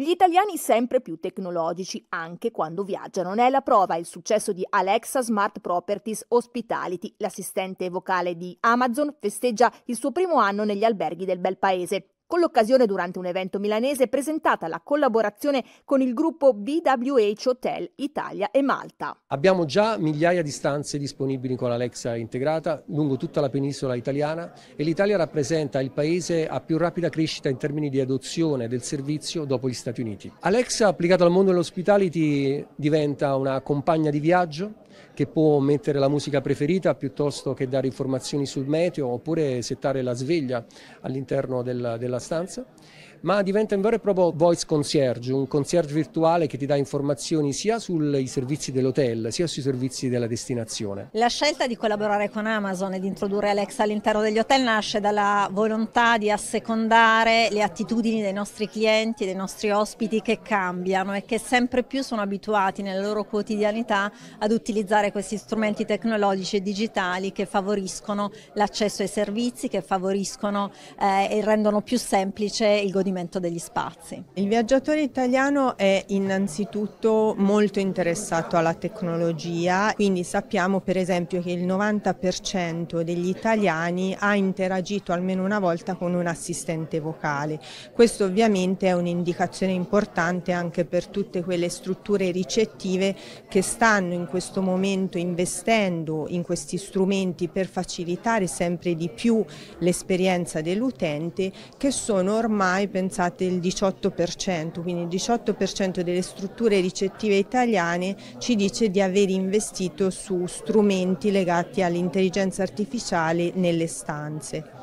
Gli italiani sempre più tecnologici anche quando viaggiano. Ne è la prova il successo di Alexa Smart Properties Hospitality, l'assistente vocale di Amazon, festeggia il suo primo anno negli alberghi del bel paese. Con l'occasione, durante un evento milanese, presentata la collaborazione con il gruppo BWH Hotel Italia e Malta. Abbiamo già migliaia di stanze disponibili con Alexa integrata lungo tutta la penisola italiana e l'Italia rappresenta il paese a più rapida crescita in termini di adozione del servizio dopo gli Stati Uniti. Alexa applicata al mondo dell'ospitality diventa una compagna di viaggio che può mettere la musica preferita piuttosto che dare informazioni sul meteo oppure settare la sveglia all'interno della, della stanza ma diventa un vero e proprio voice concierge, un concierge virtuale che ti dà informazioni sia sui servizi dell'hotel sia sui servizi della destinazione. La scelta di collaborare con Amazon e di introdurre Alexa all'interno degli hotel nasce dalla volontà di assecondare le attitudini dei nostri clienti, dei nostri ospiti che cambiano e che sempre più sono abituati nella loro quotidianità ad utilizzare utilizzare questi strumenti tecnologici e digitali che favoriscono l'accesso ai servizi, che favoriscono eh, e rendono più semplice il godimento degli spazi. Il viaggiatore italiano è innanzitutto molto interessato alla tecnologia, quindi sappiamo per esempio che il 90% degli italiani ha interagito almeno una volta con un assistente vocale. Questo ovviamente è un'indicazione importante anche per tutte quelle strutture ricettive che stanno in questo momento momento investendo in questi strumenti per facilitare sempre di più l'esperienza dell'utente che sono ormai pensate il 18%, quindi il 18% delle strutture ricettive italiane ci dice di aver investito su strumenti legati all'intelligenza artificiale nelle stanze.